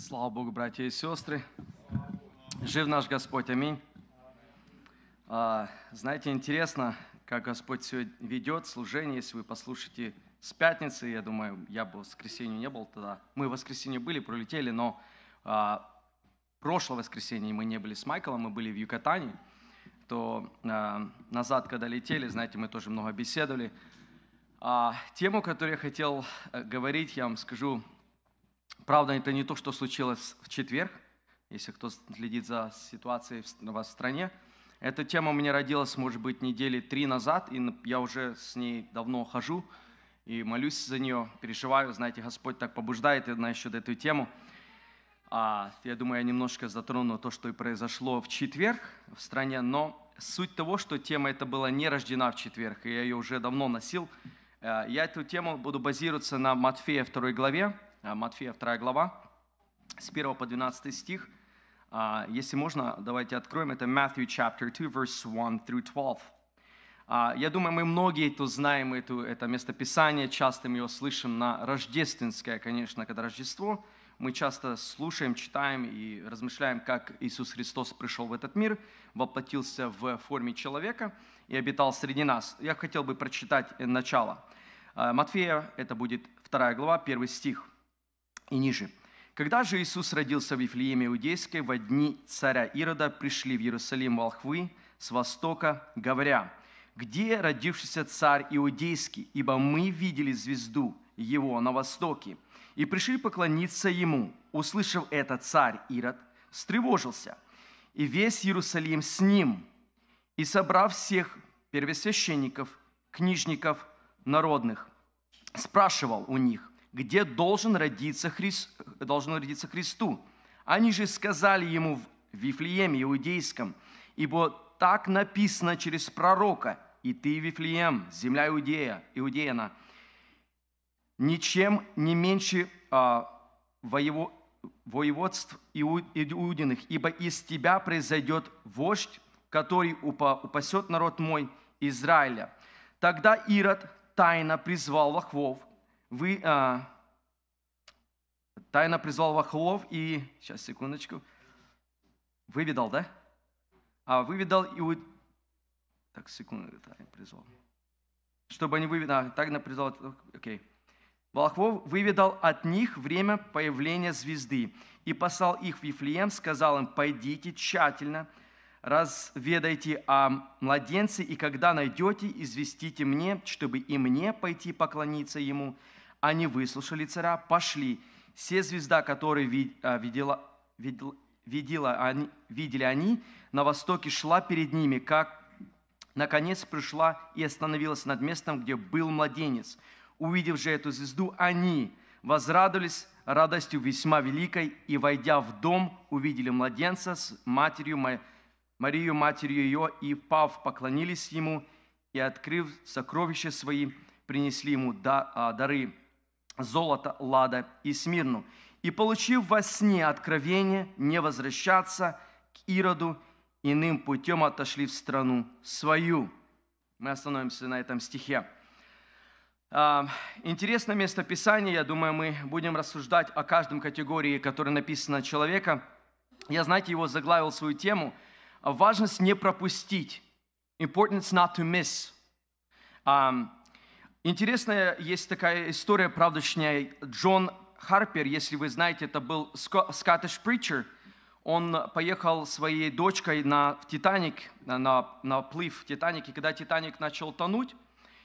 Слава Богу, братья и сестры. Жив наш Господь, аминь. А, знаете, интересно, как Господь все ведет служение, если вы послушаете с пятницы, я думаю, я бы в воскресенье не был тогда. Мы в воскресенье были, пролетели, но а, прошлое воскресенье мы не были с Майклом, мы были в Юкатане, то а, назад, когда летели, знаете, мы тоже много беседовали. А, тему, которую я хотел э, говорить, я вам скажу, Правда, это не то, что случилось в четверг, если кто следит за ситуацией у вас в стране. Эта тема у меня родилась, может быть, недели три назад, и я уже с ней давно хожу и молюсь за нее, переживаю. Знаете, Господь так побуждает на еще эту тему. А, я думаю, я немножко затрону то, что и произошло в четверг в стране, но суть того, что тема эта была не рождена в четверг, и я ее уже давно носил. Э, я эту тему буду базироваться на Матфея 2 главе, Э, Матфея 2 глава, с 1 по 12 стих. А, если можно, давайте откроем. Это Matthew chapter 2, verse 1 through 12. А, я думаю, мы многие то знаем это это местописание, часто мы его слышим на рождественское, конечно, когда Рождество. Мы часто слушаем, читаем и размышляем, как Иисус Христос пришел в этот мир, воплотился в форме человека и обитал среди нас. Я хотел бы прочитать начало. Э, Матфея, это будет вторая глава, первый стих – и ниже. Когда же Иисус родился в Вифлееме Иудейской, в дни царя Ирода пришли в Иерусалим волхвы с востока, говоря, «Где родившийся царь Иудейский? Ибо мы видели звезду его на востоке, и пришли поклониться ему». Услышав это, царь Ирод встревожился, и весь Иерусалим с ним, и собрав всех первосвященников, книжников народных, спрашивал у них, где должен родиться, Христ, должен родиться Христу. Они же сказали ему в Вифлееме иудейском, ибо так написано через пророка, и ты, Вифлеем, земля Иудея, Иудеяна, ничем не меньше а, воево, воеводств иудиных, ибо из тебя произойдет вождь, который упасет народ мой Израиля. Тогда Ирод тайно призвал Вахвов, вы, а, тайно призвал Вахлов и, сейчас, секундочку, выведал, да? А, выведал и... У... Так, секунду, тайно призвал. Чтобы они выведали, а, тайно призвал, окей. Okay. Волхвов выведал от них время появления звезды и послал их в Вифлеем, сказал им, «Пойдите тщательно, разведайте о младенце, и когда найдете, известите мне, чтобы и мне пойти поклониться ему, они выслушали царя, пошли. Все звезда, которые а, видела, видела, видела, они, видели они, на востоке шла перед ними, как наконец пришла и остановилась над местом, где был младенец. Увидев же эту звезду, они возрадовались радостью весьма великой, и, войдя в дом, увидели младенца с матерью, Марию, матерью ее, и, пав, поклонились ему, и, открыв сокровища свои, принесли ему а, дары золото, лада и смирну. И получив во сне откровение не возвращаться к Ироду, иным путем отошли в страну свою. Мы остановимся на этом стихе. А, интересное место Писания, я думаю, мы будем рассуждать о каждом категории, которая написана человека. Я, знаете, его заглавил свою тему «Важность не пропустить». Importance not to miss. А, Интересная есть такая история, правда, точнее, Джон Харпер, если вы знаете, это был Scottish preacher, он поехал своей дочкой на в Титаник, на, на плыв в Титаник, и когда Титаник начал тонуть,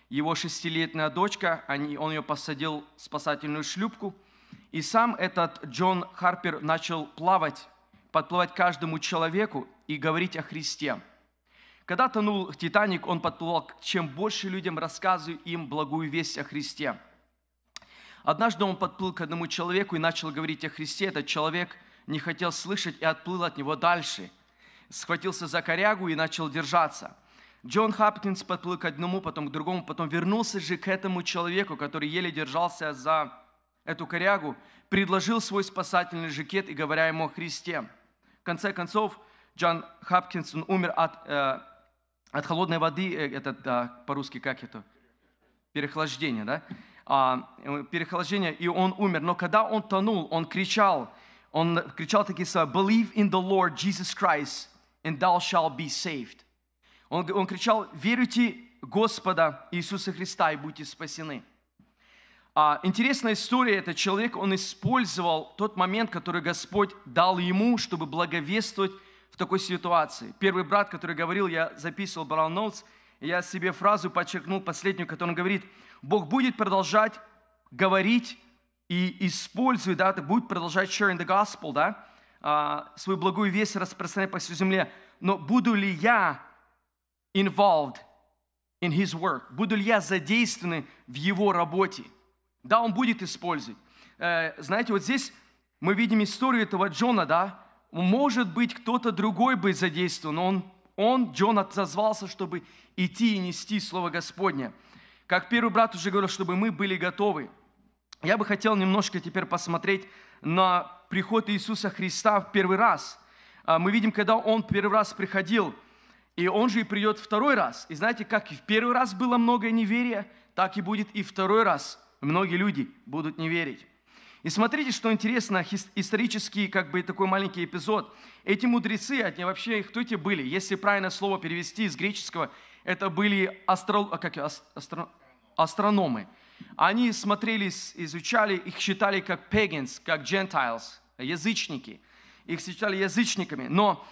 его шестилетняя дочка, они, он ее посадил в спасательную шлюпку, и сам этот Джон Харпер начал плавать, подплывать каждому человеку и говорить о Христе – когда тонул Титаник, он подплывал чем больше людям рассказываю им благую весть о Христе. Однажды он подплыл к одному человеку и начал говорить о Христе. Этот человек не хотел слышать и отплыл от него дальше. Схватился за корягу и начал держаться. Джон Хапкинс подплыл к одному, потом к другому, потом вернулся же к этому человеку, который еле держался за эту корягу, предложил свой спасательный жакет и говоря ему о Христе. В конце концов, Джон Хапкинсон умер от э, от холодной воды, э, это да, по-русски как это? Перехлаждение, да? А, э, перехлаждение, и он умер. Но когда он тонул, он кричал, он кричал такие слова, «Believe in the Lord Jesus Christ, and thou shalt be saved». Он, он кричал, «Веруйте Господа Иисуса Христа, и будьте спасены». А, интересная история, этот человек, он использовал тот момент, который Господь дал ему, чтобы благовествовать в такой ситуации. Первый брат, который говорил, я записывал брал ноутс, и я себе фразу подчеркнул последнюю, которую он говорит, Бог будет продолжать говорить и использует, да, будет продолжать sharing the gospel, да, а, свою благую весть распространять по всей земле. Но буду ли я involved in his work? Буду ли я задействован в его работе? Да, он будет использовать. Э, знаете, вот здесь мы видим историю этого Джона, да, может быть, кто-то другой бы задействован. Он, он, Джон, отозвался, чтобы идти и нести Слово Господне. Как первый брат уже говорил, чтобы мы были готовы. Я бы хотел немножко теперь посмотреть на приход Иисуса Христа в первый раз. А, мы видим, когда Он первый раз приходил, и Он же и придет второй раз. И знаете, как и в первый раз было много неверия, так и будет и второй раз. Многие люди будут не верить. И смотрите, что интересно, исторический как бы такой маленький эпизод. Эти мудрецы, они вообще, кто эти были? Если правильное слово перевести из греческого, это были астро, а как, астро, астрономы. Они смотрели, изучали, их считали как pagans, как gentiles, язычники. Их считали язычниками. Но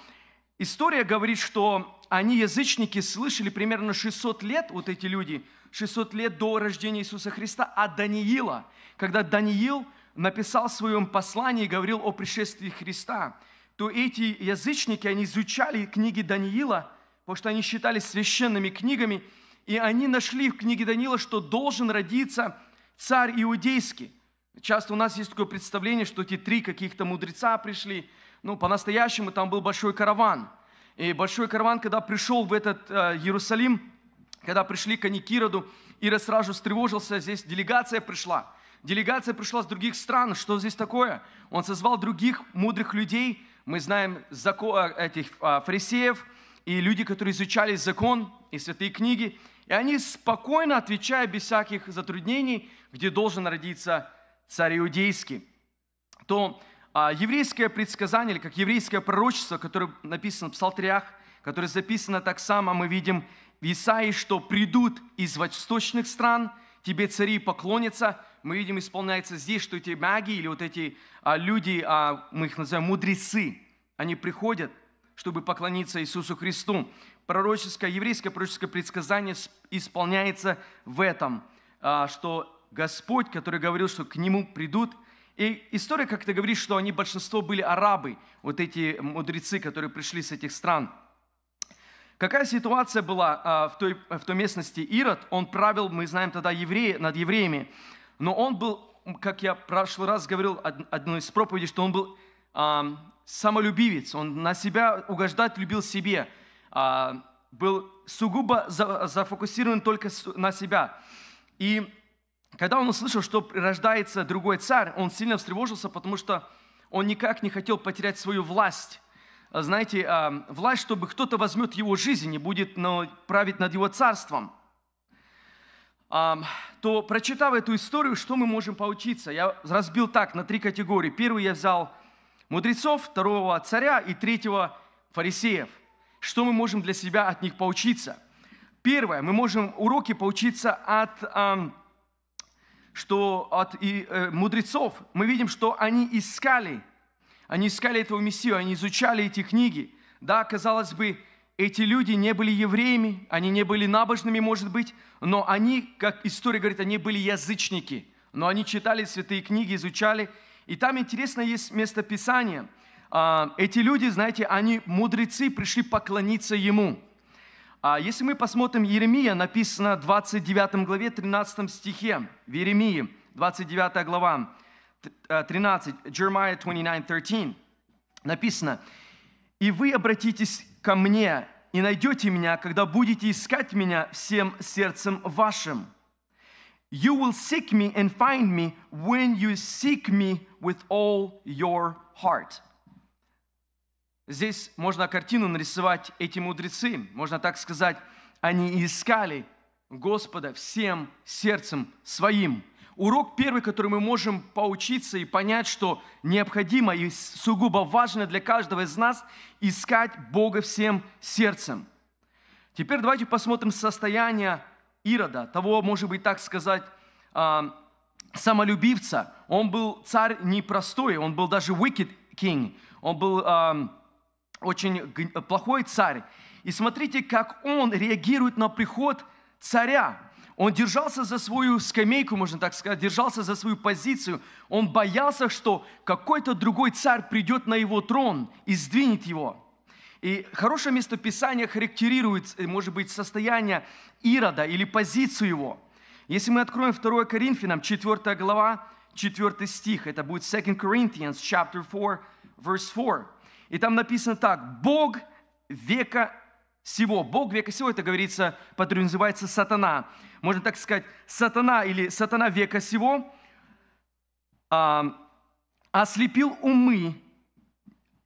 история говорит, что они, язычники, слышали примерно 600 лет, вот эти люди, 600 лет до рождения Иисуса Христа, от Даниила, когда Даниил – написал в своем послании, говорил о пришествии Христа, то эти язычники, они изучали книги Даниила, потому что они считались священными книгами, и они нашли в книге Даниила, что должен родиться царь иудейский. Часто у нас есть такое представление, что эти три каких-то мудреца пришли, ну, по-настоящему там был большой караван. И большой караван, когда пришел в этот э, Иерусалим, когда пришли к Аникироду, Ира сразу встревожился, здесь делегация пришла – Делегация пришла с других стран. Что здесь такое? Он созвал других мудрых людей. Мы знаем закон, э, этих а, фарисеев и люди, которые изучали закон и святые книги. И они спокойно отвечают без всяких затруднений, где должен родиться царь иудейский. То а, еврейское предсказание, или как еврейское пророчество, которое написано в Псалтырях, которое записано так само, мы видим в Исаии, что придут из восточных стран, тебе цари поклонятся, мы видим, исполняется здесь, что эти маги или вот эти а, люди, а, мы их называем мудрецы, они приходят, чтобы поклониться Иисусу Христу. Пророческое, еврейское пророческое предсказание исполняется в этом, а, что Господь, который говорил, что к Нему придут, и история, как ты говоришь, что они большинство были арабы, вот эти мудрецы, которые пришли с этих стран. Какая ситуация была а, в той, в той местности? Ирод, он правил, мы знаем тогда, евреи, над евреями. Но он был, как я в прошлый раз говорил, одной из проповедей, что он был а, самолюбивец, он на себя угождать любил себе, а, был сугубо за, зафокусирован только на себя. И когда он услышал, что рождается другой царь, он сильно встревожился, потому что он никак не хотел потерять свою власть. Знаете, а, власть, чтобы кто-то возьмет его жизнь и будет править над его царством – то прочитав эту историю, что мы можем поучиться? Я разбил так на три категории. Первый я взял мудрецов, второго царя и третьего фарисеев. Что мы можем для себя от них поучиться? Первое, мы можем уроки поучиться от, что, от и, э, мудрецов. Мы видим, что они искали, они искали этого Мессию, они изучали эти книги. Да, казалось бы, эти люди не были евреями, они не были набожными, может быть, но они, как история говорит, они были язычники, но они читали святые книги, изучали. И там интересно есть место Писания. А, эти люди, знаете, они мудрецы, пришли поклониться Ему. А Если мы посмотрим Еремия, написано в 29 главе, 13 стихе, в Еремии, 29 глава, 13, а, Jeremiah 29, 13, написано, «И вы обратитесь ко мне и найдете меня, когда будете искать меня всем сердцем вашим. You will seek me and find me when you seek me with all your heart. Здесь можно картину нарисовать эти мудрецы. Можно так сказать, они искали Господа всем сердцем своим урок первый, который мы можем поучиться и понять, что необходимо и сугубо важно для каждого из нас искать Бога всем сердцем. Теперь давайте посмотрим состояние Ирода, того, может быть, так сказать, а, самолюбивца. Он был царь непростой, он был даже wicked king, он был а, очень плохой царь. И смотрите, как он реагирует на приход царя. Он держался за свою скамейку, можно так сказать, держался за свою позицию. Он боялся, что какой-то другой царь придет на его трон и сдвинет его. И хорошее местописание характеризует, э, может быть, состояние Ирода или позицию его. Если мы откроем 2 Коринфянам, 4 глава, 4 стих, это будет 2 Corinthians, chapter 4, verse 4. И там написано так, «Бог века сего. Бог века сего, это говорится, называется сатана. Можно так сказать, сатана или сатана века сего а, ослепил умы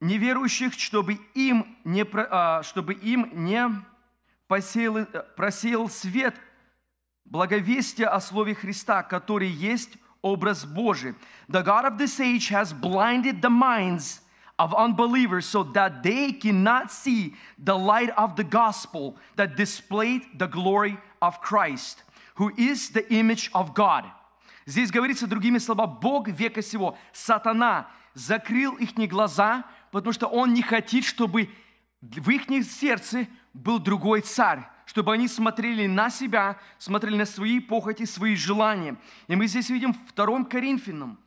неверующих, чтобы им не, а, чтобы им не посеял, просеял свет благовестия о слове Христа, который есть образ Божий. The God of this age has blinded the minds – of unbelievers so that they cannot see the light of the gospel that displayed the glory of Christ, who is the image of God. Здесь говорится другими словами, Бог века сего, сатана, закрыл их не глаза, потому что он не хочет, чтобы в их сердце был другой царь, чтобы они смотрели на себя, смотрели на свои похоти, свои желания. И мы здесь видим в 2 Коринфянам –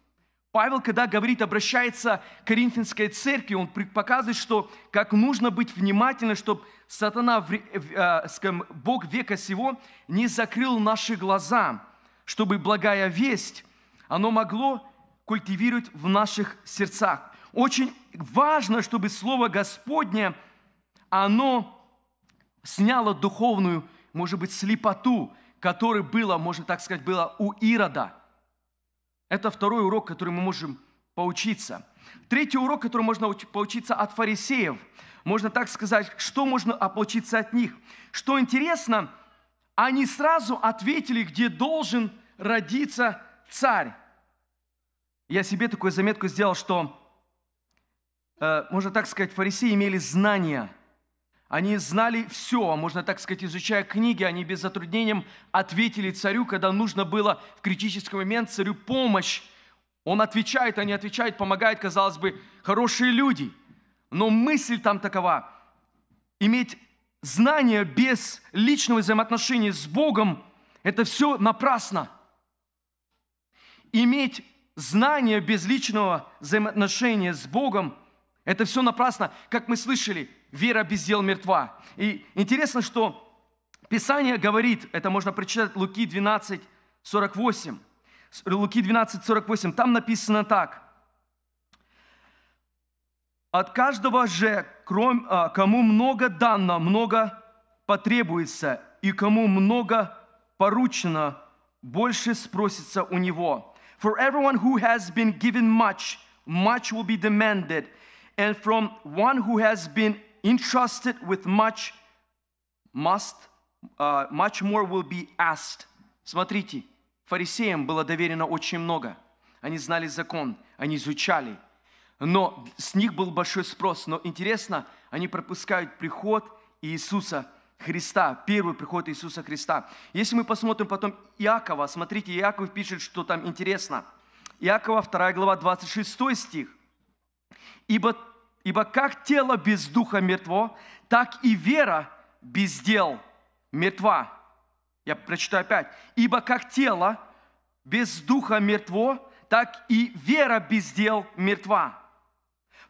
Павел, когда говорит, обращается к Коринфянской церкви, он показывает, что как нужно быть внимательным, чтобы сатана, э, скажем, Бог века сего не закрыл наши глаза, чтобы благая весть, оно могло культивировать в наших сердцах. Очень важно, чтобы Слово Господне, оно сняло духовную, может быть, слепоту, которая была, можно так сказать, была у Ирода – это второй урок, который мы можем поучиться. Третий урок, который можно поучиться от фарисеев. Можно так сказать, что можно ополчиться от них. Что интересно, они сразу ответили, где должен родиться царь. Я себе такую заметку сделал, что, э, можно так сказать, фарисеи имели знания – они знали все, а можно так сказать, изучая книги, они без затруднений ответили царю, когда нужно было в критический момент царю помощь. Он отвечает, они отвечают, помогают, казалось бы, хорошие люди. Но мысль там такова. Иметь знания без личного взаимоотношения с Богом – это все напрасно. Иметь знания без личного взаимоотношения с Богом – это все напрасно. Как мы слышали – вера без дел мертва. И интересно, что Писание говорит, это можно прочитать Луки 12, 48. Луки 12, 48, там написано так. От каждого же, а, кому много дано, много потребуется, и кому много поручено, больше спросится у него. For everyone who has been given much, much will be demanded, and from one who has been entrusted with much, must, uh, much more will be asked. Смотрите, фарисеям было доверено очень много. Они знали закон, они изучали. Но с них был большой спрос. Но интересно, они пропускают приход Иисуса Христа, первый приход Иисуса Христа. Если мы посмотрим потом Иакова, смотрите, Иаков пишет, что там интересно. Иакова 2 глава 26 стих. «Ибо Ибо как тело без духа мертво, так и вера без дел мертва. Я прочитаю опять. Ибо как тело без духа мертво, так и вера без дел мертва.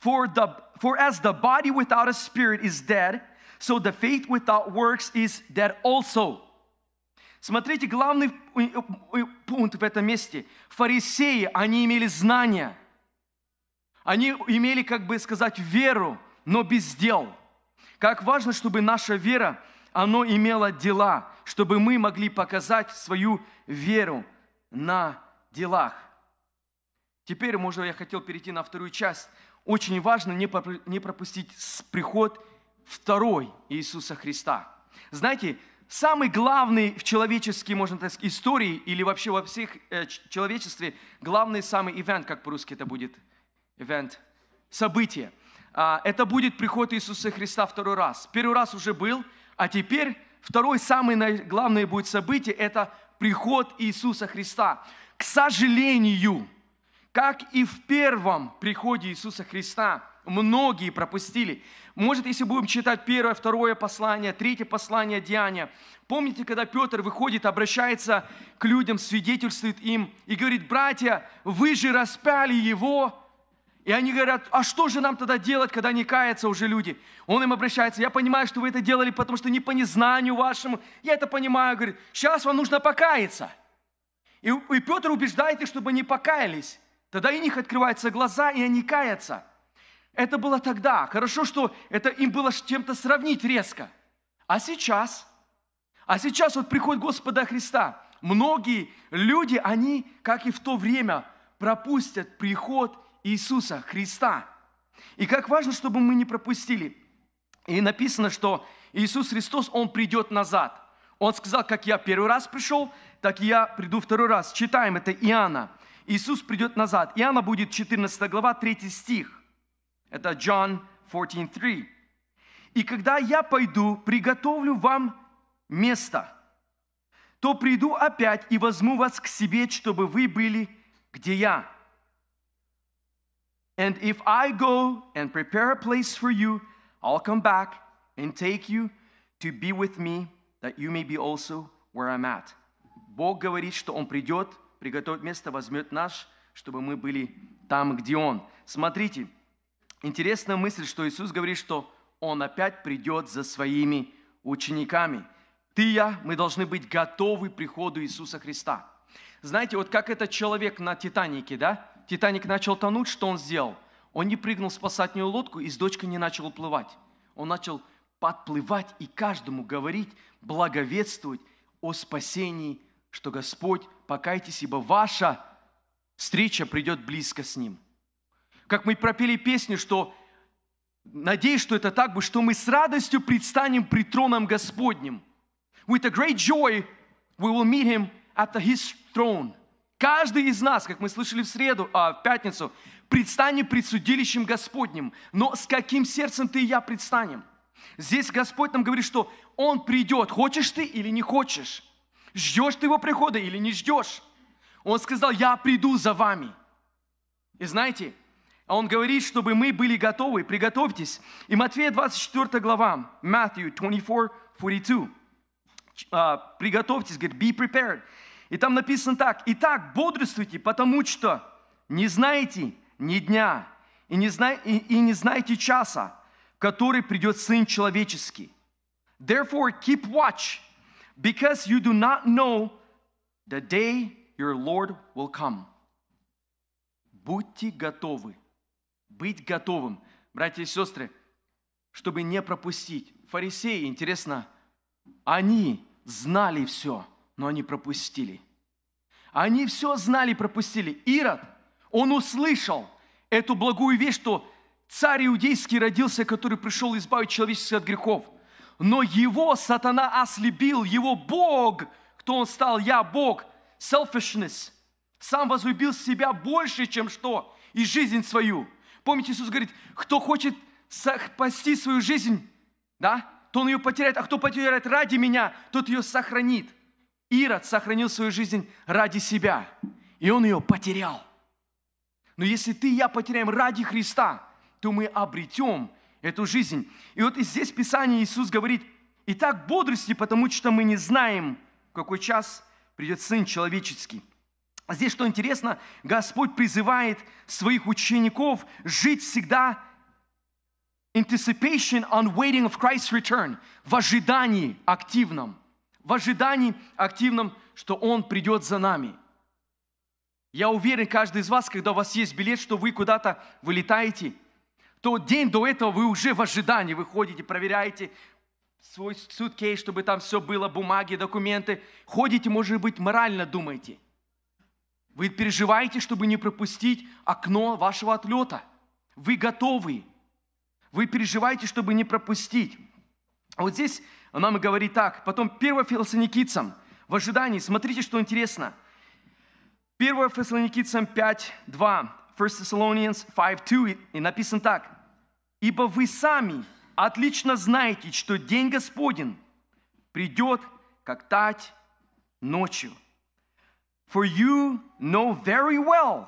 For, the, for as the body without a spirit is dead, so the faith without works is dead also. Смотрите, главный э, э, пункт в этом месте. Фарисеи, они имели знания – они имели, как бы сказать, веру, но без дел. Как важно, чтобы наша вера, она имела дела, чтобы мы могли показать свою веру на делах. Теперь, может, я хотел перейти на вторую часть. Очень важно не пропустить приход второй Иисуса Христа. Знаете, самый главный в человеческой, можно так сказать, истории или вообще во всех э, человечестве, главный самый ивент, как по-русски это будет – event, событие. А, это будет приход Иисуса Христа второй раз. Первый раз уже был, а теперь второй самый главное будет событие – это приход Иисуса Христа. К сожалению, как и в первом приходе Иисуса Христа, многие пропустили. Может, если будем читать первое, второе послание, третье послание Деяния. Помните, когда Петр выходит, обращается к людям, свидетельствует им и говорит, братья, вы же распяли его, и они говорят, а что же нам тогда делать, когда не каятся уже люди? Он им обращается, я понимаю, что вы это делали, потому что не по незнанию вашему. Я это понимаю, говорит, сейчас вам нужно покаяться. И, и Петр убеждает их, чтобы они покаялись. Тогда и них открываются глаза, и они каятся. Это было тогда. Хорошо, что это им было чем-то сравнить резко. А сейчас? А сейчас вот приход Господа Христа. Многие люди, они, как и в то время, пропустят приход Иисуса Христа. И как важно, чтобы мы не пропустили. И написано, что Иисус Христос, Он придет назад. Он сказал, как я первый раз пришел, так и я приду второй раз. Читаем это Иоанна. Иисус придет назад. Иоанна будет 14 глава, 3 стих. Это John 14.3. «И когда я пойду, приготовлю вам место, то приду опять и возьму вас к себе, чтобы вы были, где я, And if I go and prepare a place for you, I'll come back and take you to be with me, that you may be also where I'm at. Бог говорит, что Он придет, приготовит место, возьмет нас, чтобы мы были там, где Он. Смотрите, интересная мысль, что Иисус говорит, что Он опять придет за своими учениками. Ты и я, мы должны быть готовы к приходу Иисуса Христа. Знаете, вот как этот человек на Титанике, да? Титаник начал тонуть, что он сделал? Он не прыгнул в спасательную лодку и с дочкой не начал уплывать. Он начал подплывать и каждому говорить, благовествовать о спасении, что Господь, покайтесь, ибо ваша встреча придет близко с Ним. Как мы пропели песню, что надеюсь, что это так бы, что мы с радостью предстанем при троном Господнем. With a great joy we will meet Him at His throne. Каждый из нас, как мы слышали в среду, а, в пятницу, предстанет пред судилищем Господним. Но с каким сердцем ты и я предстанем? Здесь Господь нам говорит, что Он придет, хочешь ты или не хочешь. Ждешь ты его прихода или не ждешь. Он сказал, я приду за вами. И знаете, он говорит, чтобы мы были готовы, приготовьтесь. И Матфея 24 глава, Matthew 24, 42. приготовьтесь, говорит, be prepared. И там написано так. «Итак, бодрствуйте, потому что не знаете ни дня и не, зна... и, и не знаете часа, который придет Сын Человеческий. Therefore, keep watch, because you do not know the day your Lord will come». Будьте готовы. Быть готовым. Братья и сестры, чтобы не пропустить. Фарисеи, интересно, они знали все – но они пропустили. Они все знали, пропустили. Ирод, он услышал эту благую вещь, что царь иудейский родился, который пришел избавить человечество от грехов. Но его сатана ослепил, его Бог, кто он стал, я Бог, selfishness, сам возлюбил себя больше, чем что, и жизнь свою. Помните, Иисус говорит, кто хочет спасти свою жизнь, да, то он ее потеряет, а кто потеряет ради меня, тот ее сохранит. Ирод сохранил свою жизнь ради себя, и он ее потерял. Но если ты и я потеряем ради Христа, то мы обретем эту жизнь. И вот и здесь Писании Иисус говорит, «Итак, бодрости, потому что мы не знаем, в какой час придет Сын Человеческий». А здесь, что интересно, Господь призывает своих учеников жить всегда anticipation on waiting of Christ's return, в ожидании активном – в ожидании активном, что Он придет за нами. Я уверен, каждый из вас, когда у вас есть билет, что вы куда-то вылетаете, то день до этого вы уже в ожидании, вы ходите, проверяете свой суткейс, чтобы там все было, бумаги, документы. Ходите, может быть, морально думаете. Вы переживаете, чтобы не пропустить окно вашего отлета. Вы готовы. Вы переживаете, чтобы не пропустить. вот здесь он нам и говорит так. Потом 1 Фессалоникийцам, в ожидании, смотрите, что интересно. 1 Фессалоникийцам 5, 2, 1 Thessalonians 5, 2, и написано так. «Ибо вы сами отлично знаете, что день Господень придет, как тать ночью. For you know very well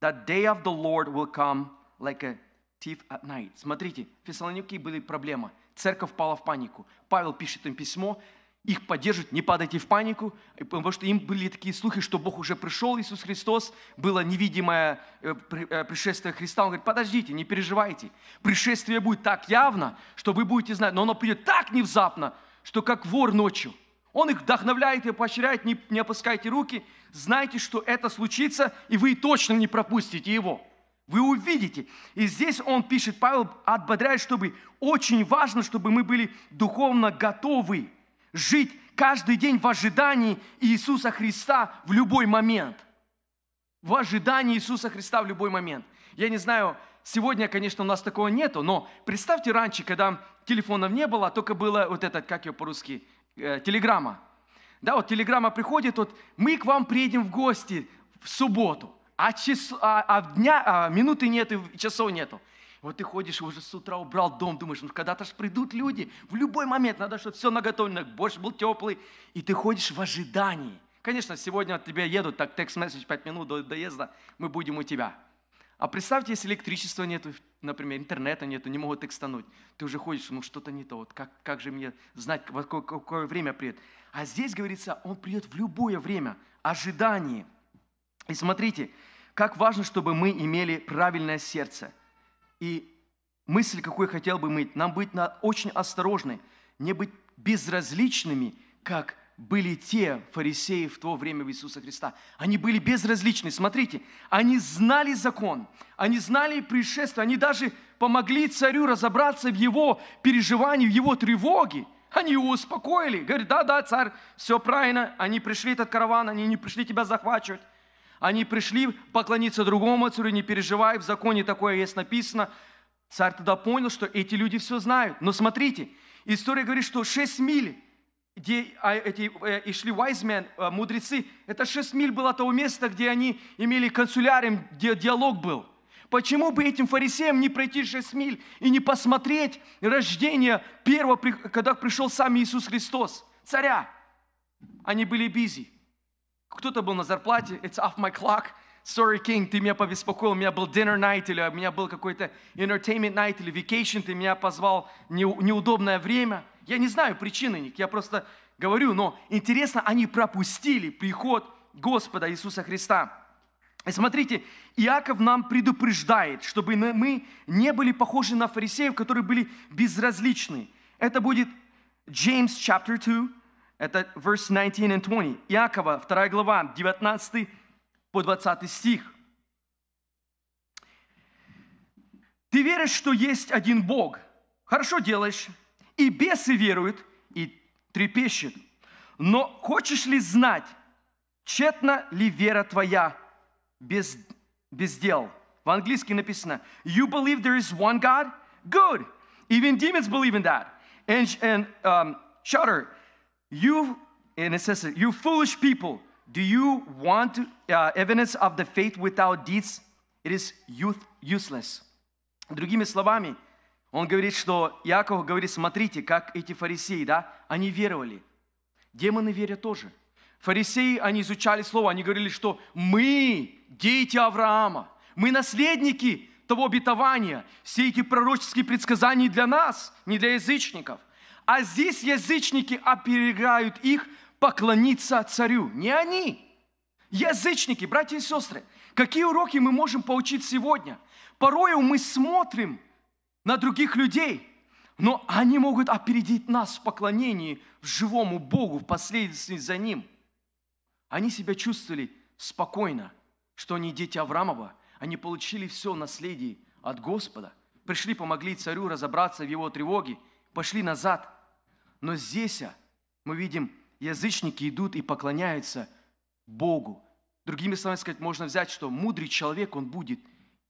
that day of the Lord will come like a thief at night». Смотрите, фессалоники были проблемы. Церковь пала в панику. Павел пишет им письмо, их поддерживают, не падайте в панику, потому что им были такие слухи, что Бог уже пришел, Иисус Христос, было невидимое э, э, пришествие Христа. Он говорит, подождите, не переживайте, пришествие будет так явно, что вы будете знать, но оно придет так внезапно, что как вор ночью. Он их вдохновляет и поощряет, не, не опускайте руки, знайте, что это случится, и вы точно не пропустите его. Вы увидите. И здесь он пишет, Павел отбодряет, чтобы очень важно, чтобы мы были духовно готовы жить каждый день в ожидании Иисуса Христа в любой момент. В ожидании Иисуса Христа в любой момент. Я не знаю, сегодня, конечно, у нас такого нету, но представьте раньше, когда телефонов не было, только было вот этот, как ее по-русски, э, телеграмма. Да, вот телеграмма приходит, вот мы к вам приедем в гости в субботу а, час, а, а дня, а минуты нет и часов нету. Вот ты ходишь, уже с утра убрал дом, думаешь, ну когда-то же придут люди, в любой момент надо, чтобы все наготовлено, больше был теплый, и ты ходишь в ожидании. Конечно, сегодня от тебя едут, так текст-месседж 5 минут до доезда, мы будем у тебя. А представьте, если электричества нет, например, интернета нету, не могут текстануть. Ты уже ходишь, ну что-то не то, вот как, как же мне знать, во какое, какое время придет. А здесь говорится, он придет в любое время, ожидание. И смотрите, как важно, чтобы мы имели правильное сердце. И мысль, какую хотел бы мыть, нам быть на, очень осторожны, не быть безразличными, как были те фарисеи в то время Иисуса Христа. Они были безразличны. Смотрите, они знали закон, они знали пришествие, они даже помогли царю разобраться в его переживании, в его тревоге. Они его успокоили. Говорят, да, да, царь, все правильно. Они пришли этот караван, они не пришли тебя захвачивать. Они пришли поклониться другому царю, не переживая. в законе такое есть написано. Царь тогда понял, что эти люди все знают. Но смотрите, история говорит, что 6 миль, где а, эти э, и шли вайзмен, э, мудрецы, это 6 миль было того места, где они имели канцелярием, где диалог был. Почему бы этим фарисеям не пройти 6 миль и не посмотреть рождение первого, когда пришел сам Иисус Христос, царя? Они были бизи. Кто-то был на зарплате, it's off my clock, sorry, king, ты меня побеспокоил, у меня был dinner night, или у меня был какой-то entertainment night, или vacation, ты меня позвал, неудобное время. Я не знаю причины, Ник, я просто говорю, но интересно, они пропустили приход Господа Иисуса Христа. И смотрите, Иаков нам предупреждает, чтобы мы не были похожи на фарисеев, которые были безразличны. Это будет James chapter 2, это verse 19 and 20. Иакова, 2 глава, 19 по 20 стих. Ты веришь, что есть один Бог. Хорошо делаешь. И бесы веруют, и трепещут. Но хочешь ли знать, тщетна ли вера твоя без, без дел? В английском написано, you believe there is one God? Good. Even demons believe in that. And, and um, shudder. You, and it says, you foolish people, do you want uh, evidence of the faith without deeds? It is youth, useless. Другими словами, он говорит, что Яков говорит, смотрите, как эти фарисеи, да, они веровали. Демоны верят тоже. Фарисеи, они изучали Слово, они говорили, что мы дети Авраама, мы наследники того обетования, все эти пророческие предсказания для нас, не для язычников. А здесь язычники оперегают их поклониться царю. Не они. Язычники, братья и сестры, какие уроки мы можем получить сегодня? Порой мы смотрим на других людей, но они могут опередить нас в поклонении живому Богу, в последовательности за Ним. Они себя чувствовали спокойно, что они дети Авраамова, они получили все наследие от Господа, пришли, помогли царю разобраться в его тревоге – пошли назад. Но здесь мы видим, язычники идут и поклоняются Богу. Другими словами сказать, можно взять, что мудрый человек, он будет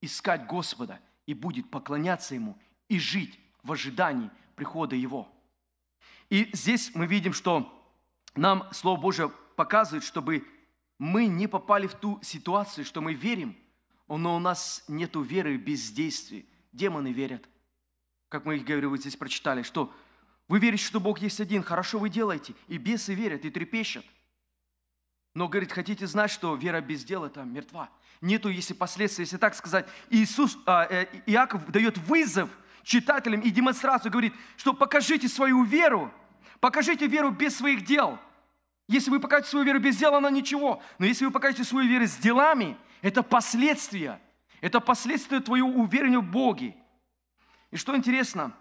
искать Господа и будет поклоняться Ему и жить в ожидании прихода Его. И здесь мы видим, что нам Слово Божие показывает, чтобы мы не попали в ту ситуацию, что мы верим, но у нас нет веры в бездействии. Демоны верят, как мы, говорю, вот здесь прочитали, что вы верите, что Бог есть один, хорошо вы делаете, и бесы верят, и трепещут. Но, говорит, хотите знать, что вера без дела там мертва. Нету, если последствия, если так сказать. Иисус, а, э, Иаков дает вызов читателям и демонстрацию, говорит, что покажите свою веру, покажите веру без своих дел. Если вы покажете свою веру без дела, она ничего. Но если вы покажете свою веру с делами, это последствия. Это последствия твоего уверения в Боге. И что интересно,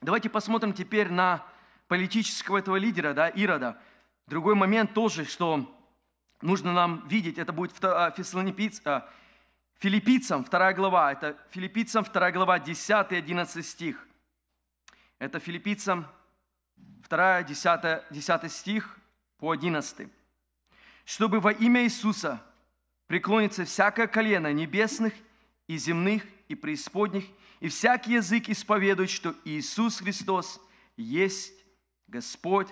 давайте посмотрим теперь на политического этого лидера, да, Ирода. Другой момент тоже, что нужно нам видеть, это будет а, а, Филиппийцам 2 глава, это Филиппийцам 2 глава 10-11 стих. Это Филиппийцам 2, 10, 10 стих по 11. «Чтобы во имя Иисуса преклонится всякое колено небесных и земных и преисподних, и всякий язык исповедует, что Иисус Христос есть Господь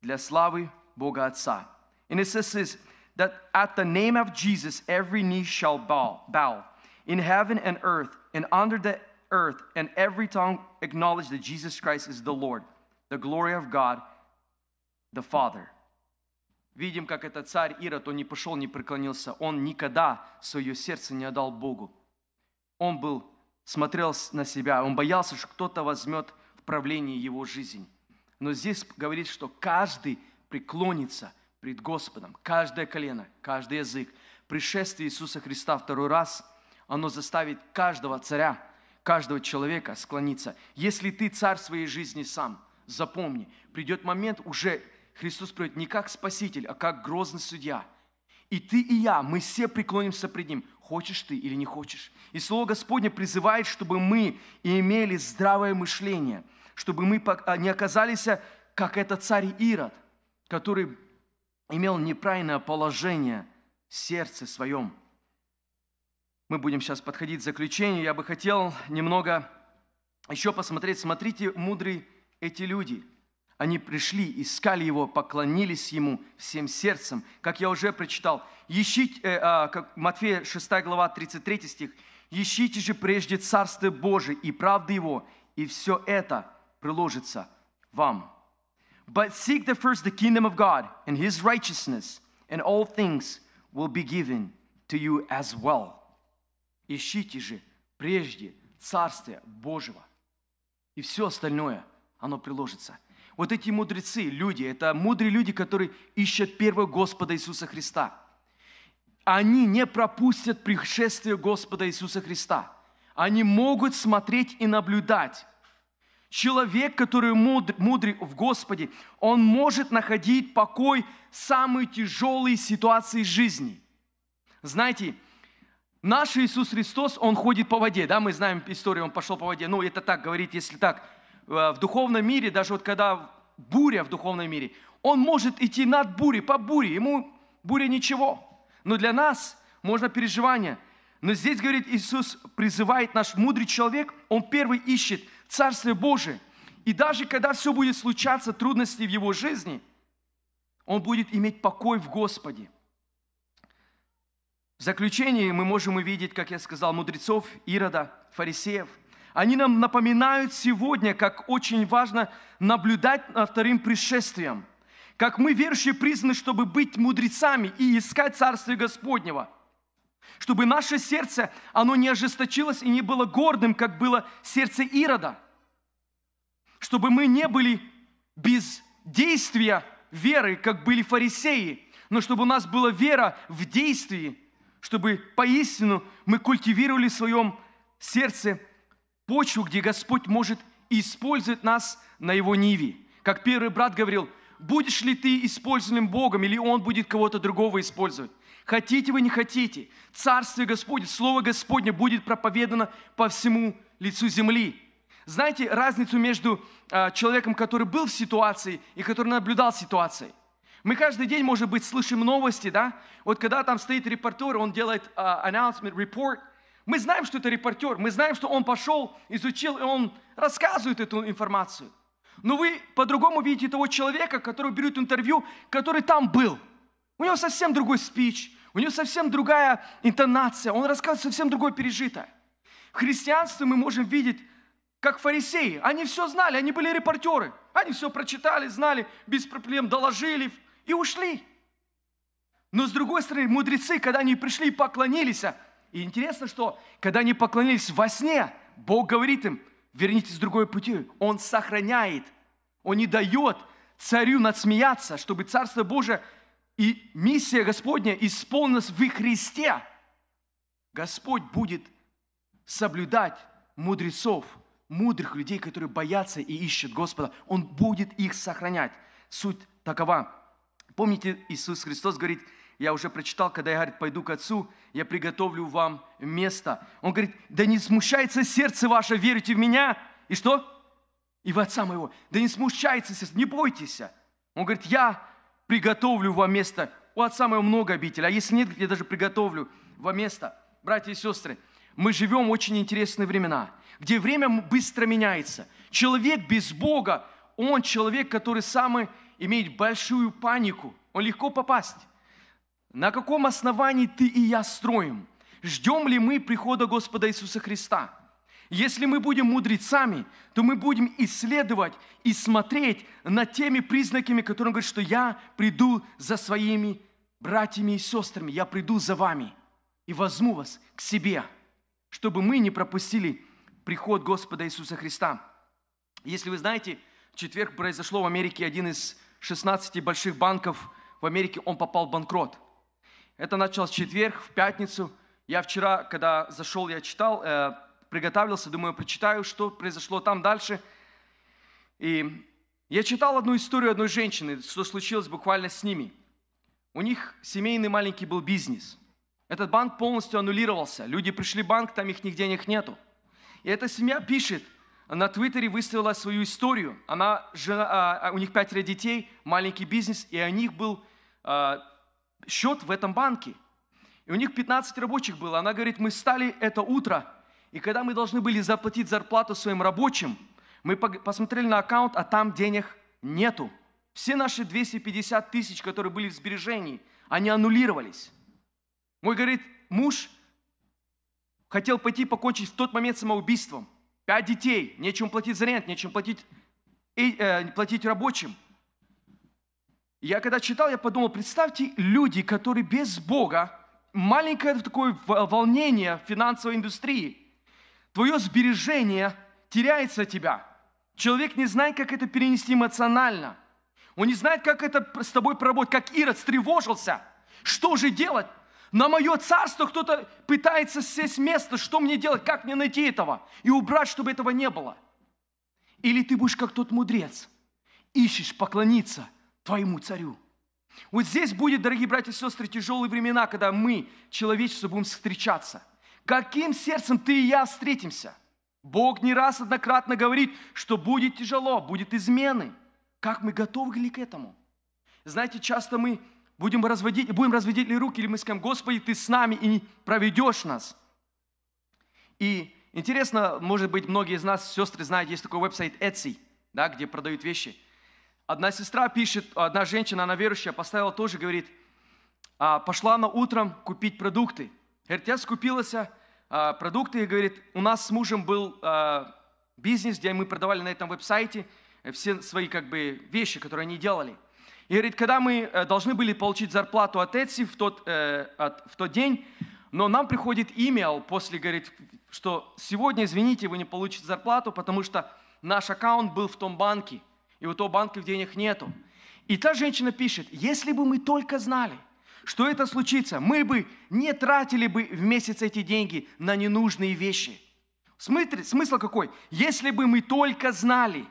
для славы Бога Отца. And it says this, that at the name of Jesus every knee shall bow, bow in heaven and earth and under the earth, and every tongue acknowledge that Jesus Christ is the Lord, the glory of God, the Father. Видим, как этот царь Ирод, он не пошел, не преклонился. Он никогда свое сердце не отдал Богу. Он был смотрел на себя, он боялся, что кто-то возьмет в правление его жизнь. Но здесь говорит, что каждый преклонится пред Господом, каждое колено, каждый язык. Пришествие Иисуса Христа второй раз, оно заставит каждого царя, каждого человека склониться. Если ты царь своей жизни сам, запомни, придет момент, уже Христос придет не как спаситель, а как грозный судья – и ты, и я, мы все преклонимся пред Ним, хочешь ты или не хочешь. И Слово Господне призывает, чтобы мы имели здравое мышление, чтобы мы а, не оказались, э, как этот царь Ирод, который имел неправильное положение в сердце своем. Мы будем сейчас подходить к заключению. Я бы хотел немного еще посмотреть. Смотрите, мудрые эти люди – они пришли, искали Его, поклонились Ему всем сердцем. Как я уже прочитал, ищите, э, э, как Матфея 6 глава 33 стих, «Ищите же прежде Царство Божие и правды Его, и все это приложится вам». But seek the first the kingdom of God and His righteousness, and all things will be given to you as well. Ищите же прежде Царствие Божьего, и все остальное, оно приложится – вот эти мудрецы, люди, это мудрые люди, которые ищут первого Господа Иисуса Христа. Они не пропустят пришествие Господа Иисуса Христа. Они могут смотреть и наблюдать. Человек, который мудр, мудрый в Господе, он может находить покой в самые тяжелые ситуации жизни. Знаете, наш Иисус Христос, Он ходит по воде, да, мы знаем историю, Он пошел по воде, ну, это так говорит, если так, Э, в духовном мире, даже вот когда буря в духовном мире, он может идти над бурей, по буре, ему буря ничего. Но для нас можно переживание. Но здесь, говорит Иисус, призывает наш мудрый человек, он первый ищет Царствие Божие. И даже когда все будет случаться, трудности в его жизни, он будет иметь покой в Господе. В заключение мы можем увидеть, как я сказал, мудрецов, Ирода, фарисеев – они нам напоминают сегодня, как очень важно наблюдать на вторым пришествием. Как мы, верующие, призваны, чтобы быть мудрецами и искать Царствие Господнего. Чтобы наше сердце, оно не ожесточилось и не было гордым, как было сердце Ирода. Чтобы мы не были без действия веры, как были фарисеи, но чтобы у нас была вера в действии, чтобы поистину мы культивировали в своем сердце почву, где Господь может использовать нас на Его ниве. Как первый брат говорил, будешь ли ты использованным Богом, или Он будет кого-то другого использовать. Хотите вы, не хотите, Царствие Господне, Слово Господне будет проповедано по всему лицу земли. Знаете разницу между а, человеком, который был в ситуации и который наблюдал ситуацией? Мы каждый день, может быть, слышим новости, да? Вот когда там стоит репортер, он делает а, announcement, report – мы знаем, что это репортер, мы знаем, что он пошел, изучил, и он рассказывает эту информацию. Но вы по-другому видите того человека, который берет интервью, который там был. У него совсем другой спич, у него совсем другая интонация, он рассказывает совсем другое пережитое. В христианстве мы можем видеть, как фарисеи, они все знали, они были репортеры, они все прочитали, знали, без проблем доложили и ушли. Но с другой стороны, мудрецы, когда они пришли и поклонились, и интересно, что когда они поклонились во сне, Бог говорит им, вернитесь другой пути. Он сохраняет, он не дает царю надсмеяться, чтобы Царство Божие и миссия Господня исполнилась в их Христе. Господь будет соблюдать мудрецов, мудрых людей, которые боятся и ищут Господа. Он будет их сохранять. Суть такова. Помните, Иисус Христос говорит – я уже прочитал, когда я, говорит, пойду к отцу, я приготовлю вам место. Он говорит, да не смущается сердце ваше, верите в меня, и что? И в отца моего. Да не смущается сердце, не бойтесь. Он говорит, я приготовлю вам место. У отца моего много обителей, а если нет, я даже приготовлю вам место. Братья и сестры, мы живем в очень интересные времена, где время быстро меняется. Человек без Бога, он человек, который самый имеет большую панику. Он легко попасть. На каком основании ты и я строим? Ждем ли мы прихода Господа Иисуса Христа? Если мы будем мудрецами, то мы будем исследовать и смотреть над теми признаками, которые он говорит, что я приду за своими братьями и сестрами, я приду за вами и возьму вас к себе, чтобы мы не пропустили приход Господа Иисуса Христа. Если вы знаете, в четверг произошло в Америке один из 16 больших банков в Америке, он попал в банкрот – это началось в четверг, в пятницу. Я вчера, когда зашел, я читал, э, приготовился, думаю, прочитаю, что произошло там дальше. И я читал одну историю одной женщины, что случилось буквально с ними. У них семейный маленький был бизнес. Этот банк полностью аннулировался. Люди пришли в банк, там их денег нету. И эта семья пишет, на Твиттере выставила свою историю. Она, жена, а, а у них пятеро детей, маленький бизнес, и у них был а, счет в этом банке. И у них 15 рабочих было. Она говорит, мы встали это утро, и когда мы должны были заплатить зарплату своим рабочим, мы посмотрели на аккаунт, а там денег нету. Все наши 250 тысяч, которые были в сбережении, они аннулировались. Мой, говорит, муж хотел пойти покончить в тот момент самоубийством. Пять детей, нечем платить за рент, нечем платить, э, платить рабочим. Я когда читал, я подумал, представьте, люди, которые без Бога, маленькое такое волнение финансовой индустрии, твое сбережение теряется от тебя. Человек не знает, как это перенести эмоционально. Он не знает, как это с тобой проработать, как Ирод встревожился. Что же делать? На мое царство кто-то пытается сесть место. Что мне делать? Как мне найти этого? И убрать, чтобы этого не было. Или ты будешь как тот мудрец. Ищешь поклониться, твоему царю. Вот здесь будет, дорогие братья и сестры, тяжелые времена, когда мы, человечество, будем встречаться. Каким сердцем ты и я встретимся? Бог не раз однократно говорит, что будет тяжело, будет измены. Как мы готовы ли к этому? Знаете, часто мы будем разводить, будем разводить ли руки, или мы скажем, Господи, Ты с нами и проведешь нас. И интересно, может быть, многие из нас, сестры, знают, есть такой веб-сайт Etsy, да, где продают вещи – Одна сестра пишет, одна женщина, она верующая, поставила тоже, говорит, «А, пошла она утром купить продукты. Говорит, я скупилась а, продукты, и говорит, у нас с мужем был а, бизнес, где мы продавали на этом веб-сайте все свои как бы вещи, которые они делали. И говорит, когда мы э, должны были получить зарплату от Etsy в тот, э, в тот день, но нам приходит имейл после, говорит, что сегодня, извините, вы не получите зарплату, потому что наш аккаунт был в том банке – и у того банка денег нету. И та женщина пишет, если бы мы только знали, что это случится, мы бы не тратили бы в месяц эти деньги на ненужные вещи. Смысл, смысл какой? Если бы мы только знали.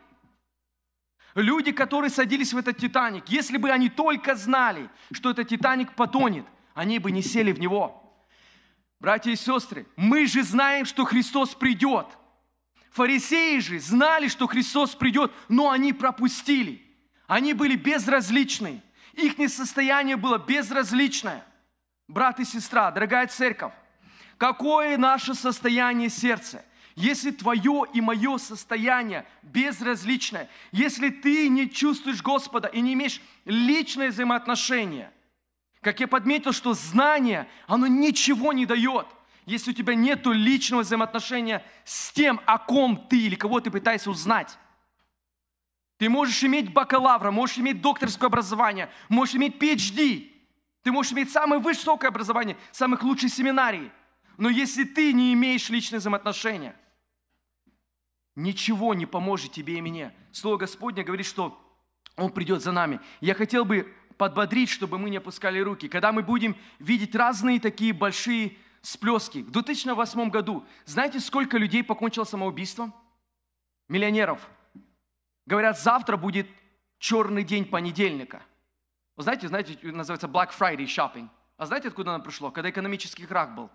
Люди, которые садились в этот Титаник, если бы они только знали, что этот Титаник потонет, они бы не сели в него. Братья и сестры, мы же знаем, что Христос придет – Фарисеи же знали, что Христос придет, но они пропустили. Они были безразличны. Их несостояние было безразличное. Брат и сестра, дорогая церковь, какое наше состояние сердца? Если твое и мое состояние безразличное, если ты не чувствуешь Господа и не имеешь личное взаимоотношение, как я подметил, что знание, оно ничего не дает – если у тебя нет личного взаимоотношения с тем, о ком ты или кого ты пытаешься узнать. Ты можешь иметь бакалавра, можешь иметь докторское образование, можешь иметь PhD, ты можешь иметь самое высокое образование, самых лучших семинарий. Но если ты не имеешь личные взаимоотношения, ничего не поможет тебе и мне. Слово Господне говорит, что Он придет за нами. Я хотел бы подбодрить, чтобы мы не опускали руки. Когда мы будем видеть разные такие большие сплески. В 2008 году знаете, сколько людей покончило самоубийством? Миллионеров. Говорят, завтра будет черный день понедельника. Вы знаете, знаете, называется Black Friday shopping. А знаете, откуда оно пришло? Когда экономический крах был.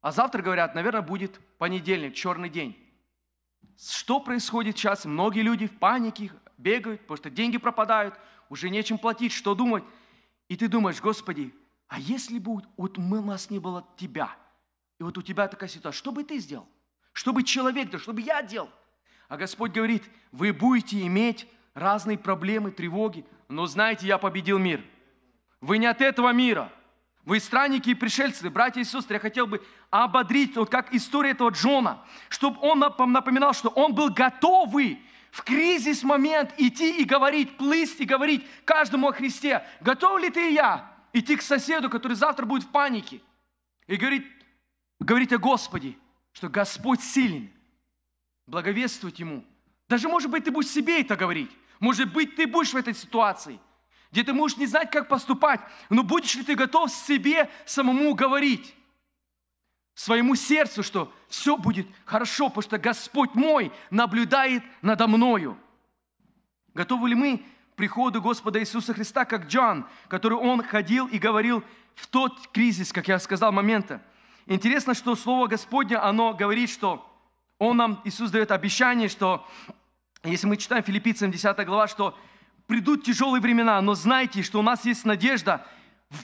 А завтра, говорят, наверное, будет понедельник, черный день. Что происходит сейчас? Многие люди в панике бегают, потому что деньги пропадают, уже нечем платить, что думать. И ты думаешь, Господи, а если бы вот мы, нас не было тебя, и вот у тебя такая ситуация, что бы ты сделал? Что бы человек, да что бы я делал? А Господь говорит, вы будете иметь разные проблемы, тревоги, но знаете, я победил мир. Вы не от этого мира. Вы странники и пришельцы, братья и сестры, я хотел бы ободрить, вот как история этого Джона, чтобы он напоминал, что он был готовый в кризис момент идти и говорить, плыть и говорить каждому о Христе. Готов ли ты и я? идти к соседу, который завтра будет в панике, и говорить, говорить о Господе, что Господь силен, благовествовать Ему. Даже, может быть, ты будешь себе это говорить. Может быть, ты будешь в этой ситуации, где ты можешь не знать, как поступать, но будешь ли ты готов себе самому говорить? своему сердцу, что все будет хорошо, потому что Господь мой наблюдает надо мною. Готовы ли мы приходу Господа Иисуса Христа, как Джон, который он ходил и говорил в тот кризис, как я сказал, момента. Интересно, что Слово Господне, оно говорит, что он нам, Иисус дает обещание, что, если мы читаем Филиппийцам 10 глава, что придут тяжелые времена, но знайте, что у нас есть надежда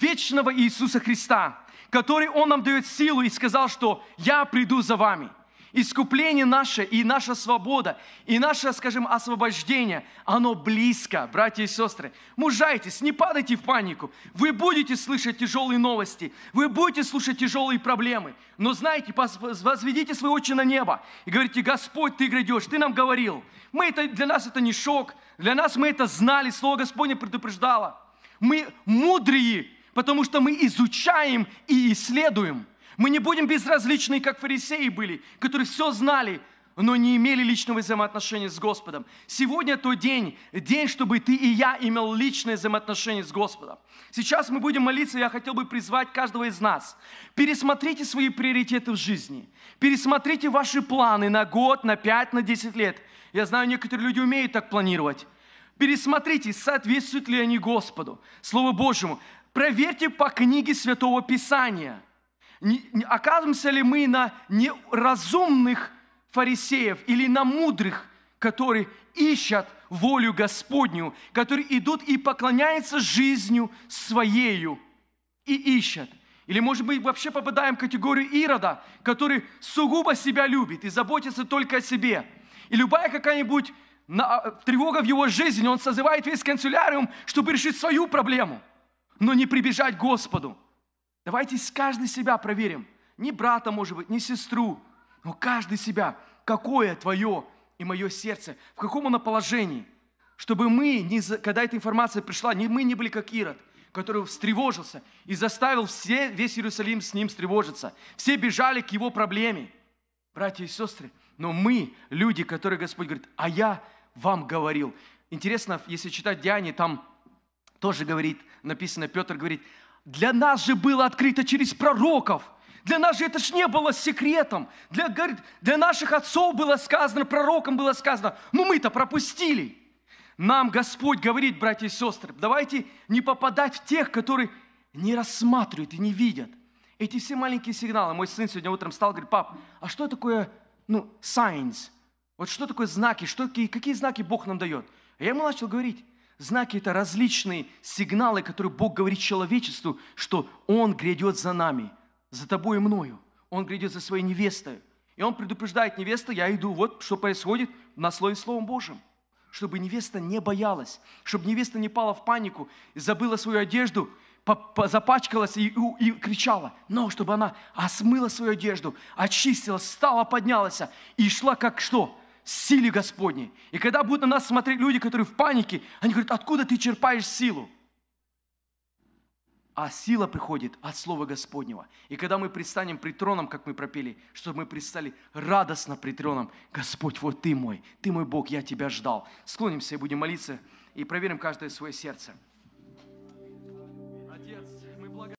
вечного Иисуса Христа, который Он нам дает силу и сказал, что «Я приду за вами». Искупление наше и наша свобода, и наше, скажем, освобождение, оно близко, братья и сестры. Мужайтесь, не падайте в панику. Вы будете слышать тяжелые новости, вы будете слушать тяжелые проблемы. Но знаете, возведите свои очи на небо и говорите, Господь, Ты грядешь, Ты нам говорил. Мы это, для нас это не шок, для нас мы это знали, Слово Господне предупреждало. Мы мудрые, потому что мы изучаем и исследуем – мы не будем безразличны, как фарисеи были, которые все знали, но не имели личного взаимоотношения с Господом. Сегодня тот день, день, чтобы ты и я имел личное взаимоотношение с Господом. Сейчас мы будем молиться, я хотел бы призвать каждого из нас. Пересмотрите свои приоритеты в жизни. Пересмотрите ваши планы на год, на пять, на десять лет. Я знаю, некоторые люди умеют так планировать. Пересмотрите, соответствуют ли они Господу, Слову Божьему. Проверьте по книге Святого Писания – не, не, оказываемся ли мы на неразумных фарисеев или на мудрых, которые ищут волю Господню, которые идут и поклоняются жизнью своею и ищут. Или, может быть, вообще попадаем в категорию Ирода, который сугубо себя любит и заботится только о себе. И любая какая-нибудь а, тревога в его жизни, он созывает весь канцеляриум, чтобы решить свою проблему, но не прибежать к Господу – Давайте каждый себя проверим. Не брата, может быть, не сестру, но каждый себя. Какое твое и мое сердце? В каком оно положении? Чтобы мы, не, когда эта информация пришла, не мы не были как Ирод, который встревожился и заставил все, весь Иерусалим с ним встревожиться. Все бежали к его проблеме, братья и сестры. Но мы, люди, которые Господь говорит, а я вам говорил. Интересно, если читать Диане, там тоже говорит, написано, Петр говорит, для нас же было открыто через пророков. Для нас же это ж не было секретом. Для, для наших отцов было сказано, пророкам было сказано. Ну мы-то пропустили. Нам Господь говорит, братья и сестры, давайте не попадать в тех, которые не рассматривают и не видят. Эти все маленькие сигналы. Мой сын сегодня утром встал, говорит, пап, а что такое, ну, signs? Вот что такое знаки, что, какие, какие знаки Бог нам дает? А я ему начал говорить, Знаки – это различные сигналы, которые Бог говорит человечеству, что Он грядет за нами, за тобой и мною. Он грядет за своей невестой. И Он предупреждает невесту, я иду, вот что происходит на слове Словом Божьим. Чтобы невеста не боялась, чтобы невеста не пала в панику, забыла свою одежду, запачкалась и, и, и кричала. Но чтобы она осмыла свою одежду, очистилась, встала, поднялась и шла как что – силе Господней. И когда будут на нас смотреть люди, которые в панике, они говорят, откуда ты черпаешь силу? А сила приходит от Слова Господнего. И когда мы пристанем при троном, как мы пропели, чтобы мы пристали радостно при троном, Господь, вот Ты мой, Ты мой Бог, я Тебя ждал. Склонимся и будем молиться, и проверим каждое свое сердце.